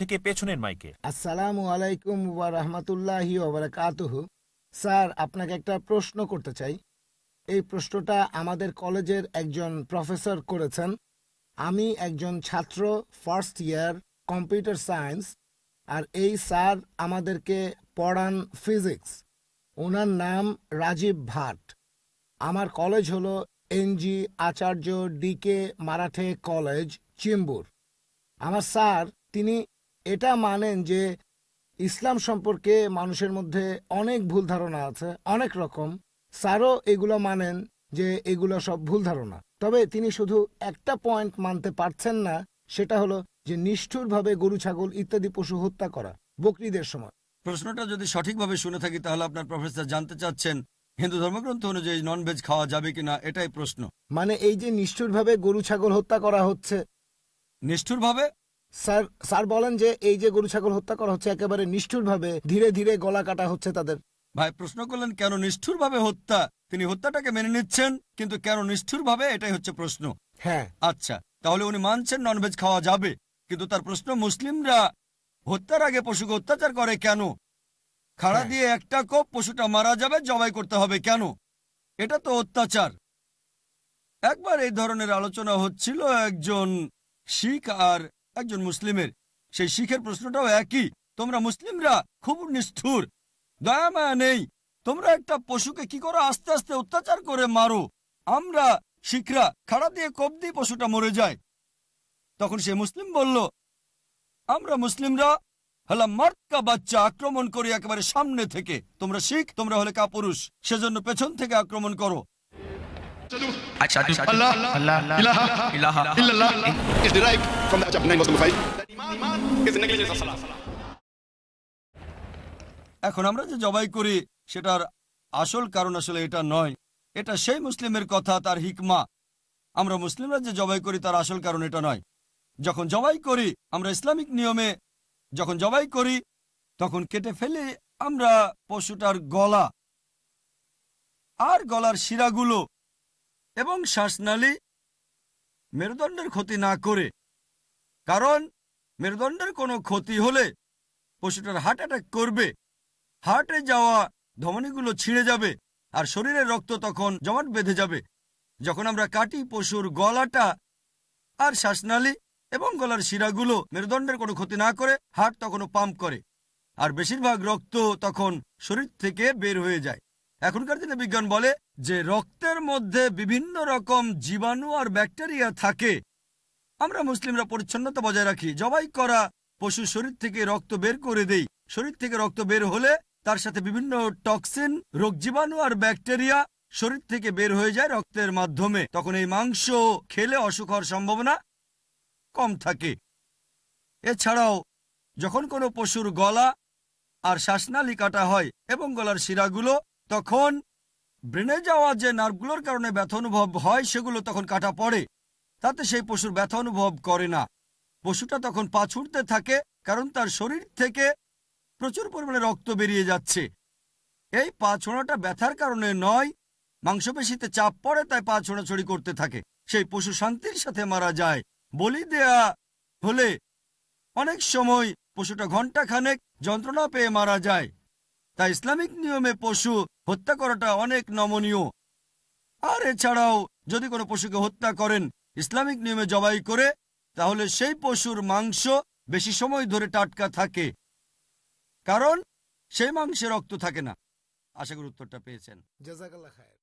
থেকে পেছনের মাইকে আসসালামু আলাইকুম ওয়া রাহমাতুল্লাহি ওয়া বারাকাতুহু স্যার আপনাকে একটা প্রশ্ন করতে চাই এই প্রশ্নটা আমাদের কলেজের একজন প্রফেসর করেছেন আমি একজন ছাত্র ফার্স্ট ইয়ার কম্পিউটার সায়েন্স আর এই স্যার আমাদেরকে পড়ান ফিজিক্স ওনার নাম রাজীব ভাট আমার কলেজ হলো NG Acharya DK Marathe college Chembur আমার স্যার তিনি এটা মানেন যে ইসলাম সম্পর্কে মানুষের মধ্যে অনেক ভুল ধারণা আছে অনেক রকম স্যারও এগুলো মানেন যে এগুলো সব ভুল ধারণা তবে তিনি শুধু একটা পয়েন্ট মানতে পারছেন না সেটা হলো যে নিষ্ঠুরভাবে গরু ছাগল ইত্যাদি পশু হত্যা করা বকরিদের সময় প্রশ্নটা যদি সঠিকভাবে শুনে থাকি তাহলে আপনার প্রফেসর জানতে চাচ্ছেন হিন্দু ধর্মগ্রন্থ অনুযায়ী ননভেজ খাওয়া যাবে কিনা এটাই প্রশ্ন মানে এই যে নিষ্ঠুরভাবে গরু ছাগল হত্যা করা হচ্ছে নিষ্ঠুরভাবে স্যার স্যার বলেন যে এই যে গরু ছাগল হত্যা করা হচ্ছে একেবারে নিষ্ঠুরভাবে ধীরে ধীরে গলা কাটা হচ্ছে তাদের ভাই প্রশ্ন করলেন কেন নিষ্ঠুরভাবে হত্যা তিনি হত্যাটাকে মেনে নিচ্ছেন কিন্তু কেন নিষ্ঠুরভাবে এটাই হচ্ছে প্রশ্ন হ্যাঁ আচ্ছা তাহলে উনি মানছেন ননভেজ খাওয়া যাবে কিন্তু তার প্রশ্ন মুসলিমরা হত্যার আগে পশুকে অত্যাচার করে কেন খাড়া হ্যাঁ। দিয়ে একটা কোপ পশুটা মারা যাবে জবাই করতে হবে কেন এটা তো অত্যাচার একবার এই ধরনের আলোচনা হচ্ছিল একজন শিখ আর একজন মুসলিমের সেই শিখের প্রশ্নটাও একই তোমরা মুসলিমরা খুব নিষ্ঠুর দয়া মায়া নেই তোমরা একটা পশুকে কি করে আস্তে আস্তে অত্যাচার করে মারো আমরা শিখরা খাড়া দিয়ে কব দিয়ে পশুটা মরে যায় তখন সে মুসলিম বলল আমরা মুসলিমরা হলে মার্কা বাচ্চা আক্রমণ করি একেবারে সামনে থেকে তোমরা শিখ তোমরা হলে কাপুরুষ সেজন্য পেছন থেকে আক্রমণ করো Eh. is derived from the 9 verse number 5 that iman is the negligence of salah এখন আমরা যে জবাই করি সেটার আসল কারণ আসলে এটা নয় এটা সেই মুসলিমের কথা তার হিকমা আমরা মুসলিমরা যে জবাই করি তার আসল কারণ এটা নয় যখন জবাই করি আমরা ইসলামিক নিয়মে যখন জবাই করি তখন কেটে ফেলে আমরা পশুটার গলা আর গলার শিরাগুলো এবং শ্বাসনালী মেরুদণ্ডের ক্ষতি না করে কারণ মেরুদণ্ডের কোনো ক্ষতি হলে পশুটার হার্ট অ্যাটাক করবে হার্টে যাওয়া ধমনিগুলো ছিঁড়ে যাবে আর শরীরের রক্ত তখন জমাট বেঁধে যাবে যখন আমরা কাটি পশুর গলাটা আর শ্বাসনালী এবং গলার শিরাগুলো মেরুদণ্ডের কোনো ক্ষতি না করে হার্ট তখনও পাম্প করে আর বেশিরভাগ রক্ত তখন শরীর থেকে বের হয়ে যায় এখনকার দিনে বিজ্ঞান বলে যে রক্তের মধ্যে বিভিন্ন রকম জীবাণু আর ব্যাকটেরিয়া থাকে আমরা মুসলিমরা পরিচ্ছন্নতা বজায় রাখি জবাই করা পশু শরীর থেকে রক্ত বের করে দেই শরীর থেকে রক্ত বের হলে তার সাথে বিভিন্ন টক্সিন রোগ জীবাণু আর ব্যাকটেরিয়া শরীর থেকে বের হয়ে যায় রক্তের মাধ্যমে তখন এই মাংস খেলে অসুখ হওয়ার সম্ভাবনা কম থাকে এছাড়াও যখন কোনো পশুর গলা আর শ্বাসনালী কাটা হয় এবং গলার শিরাগুলো তখন ব্রেনে যাওয়া যে নার্ভগুলোর কারণে ব্যথা অনুভব হয় সেগুলো তখন কাটা পড়ে তাতে সেই পশুর ব্যথা অনুভব করে না পশুটা তখন পা ছুটতে থাকে কারণ তার শরীর থেকে প্রচুর পরিমাণে রক্ত বেরিয়ে যাচ্ছে এই পা ছোঁড়াটা ব্যথার কারণে নয় মাংসপেশিতে চাপ পড়ে তাই পা ছোঁড়াছড়ি করতে থাকে সেই পশু শান্তির সাথে মারা যায় বলি দেয়া হলে অনেক সময় পশুটা ঘন্টা খানেক যন্ত্রণা পেয়ে মারা যায় তাই ইসলামিক নিয়মে পশু হত্যা করাটা অনেক নমনীয় আর এছাড়াও যদি কোনো পশুকে হত্যা করেন ইসলামিক নিয়মে জবাই করে তাহলে সেই পশুর মাংস বেশি সময় ধরে টাটকা থাকে কারণ সেই মাংসে রক্ত থাকে না আশা করি উত্তরটা পেয়েছেন জাজাকাল্লা খায়